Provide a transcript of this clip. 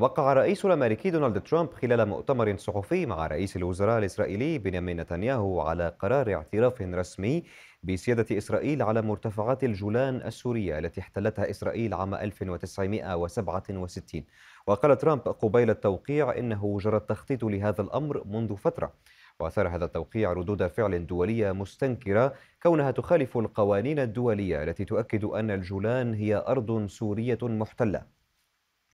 وقع الرئيس الأمريكي دونالد ترامب خلال مؤتمر صحفي مع رئيس الوزراء الإسرائيلي بنيامين نتنياهو على قرار اعتراف رسمي بسيادة إسرائيل على مرتفعات الجولان السورية التي احتلتها إسرائيل عام 1967 وقال ترامب قبيل التوقيع إنه جرى التخطيط لهذا الأمر منذ فترة وأثار هذا التوقيع ردود فعل دولية مستنكرة كونها تخالف القوانين الدولية التي تؤكد أن الجولان هي أرض سورية محتلة